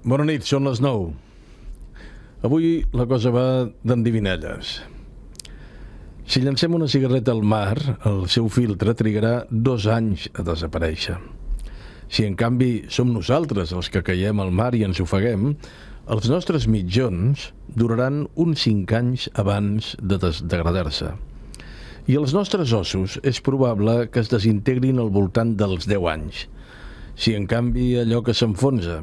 Bona nit, són les 9. Avui la cosa va d'endivinelles. Si llancem una cigarreta al mar, el seu filtre trigarà dos anys a desaparèixer. Si, en canvi, som nosaltres els que caiem al mar i ens ofeguem, els nostres mitjons duraran uns cinc anys abans de desdegradar-se. I els nostres ossos és probable que es desintegrin al voltant dels 10 anys. Si, en canvi, allò que s'enfonsa,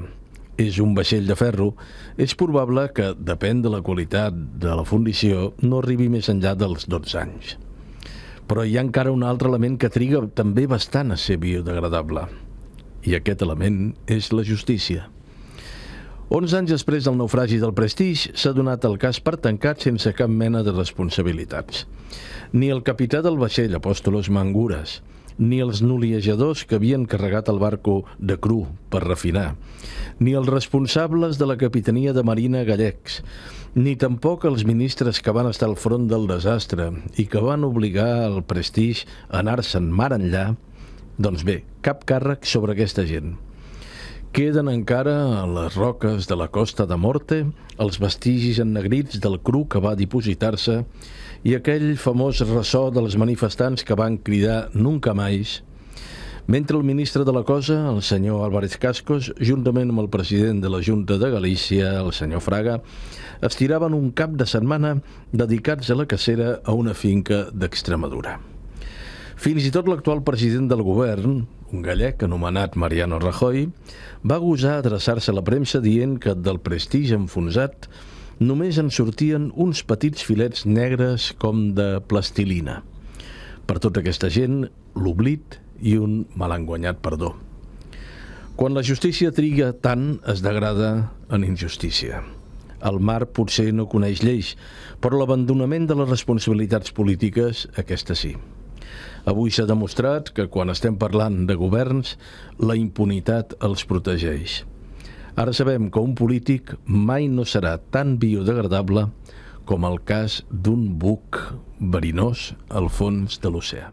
és un vaixell de ferro, és probable que, depèn de la qualitat de la fundició, no arribi més enllà dels 12 anys. Però hi ha encara un altre element que triga també bastant a ser biodegradable. I aquest element és la justícia. 11 anys després del naufragi del Prestige, s'ha donat el cas per tancat sense cap mena de responsabilitats. Ni el capità del vaixell, Apòstolos Mangures, ni els noliejadors que havien carregat el barco de cru per refinar, ni els responsables de la capitania de Marina Gallecs, ni tampoc els ministres que van estar al front del desastre i que van obligar el prestigi a anar-se'n mar enllà, doncs bé, cap càrrec sobre aquesta gent. Queden encara a les roques de la costa de Morte els vestigis ennegrits del cru que va dipositar-se i aquell famós ressò dels manifestants que van cridar «Nunca mais», mentre el ministre de la Cosa, el senyor Álvarez Cascos, juntament amb el president de la Junta de Galícia, el senyor Fraga, es tiraven un cap de setmana dedicats a la cacera a una finca d'Extremadura. Fins i tot l'actual president del govern, un gallec anomenat Mariano Rajoy, va gosar adreçar-se a la premsa dient que del prestigi enfonsat només en sortien uns petits filets negres com de plastilina. Per tota aquesta gent, l'oblit i un malenguanyat perdó. Quan la justícia triga tant, es degrada en injustícia. El mar potser no coneix lleis, però l'abandonament de les responsabilitats polítiques, aquesta sí. Avui s'ha demostrat que quan estem parlant de governs, la impunitat els protegeix. Ara sabem que un polític mai no serà tan biodegradable com el cas d'un buc verinós al fons de l'oceà.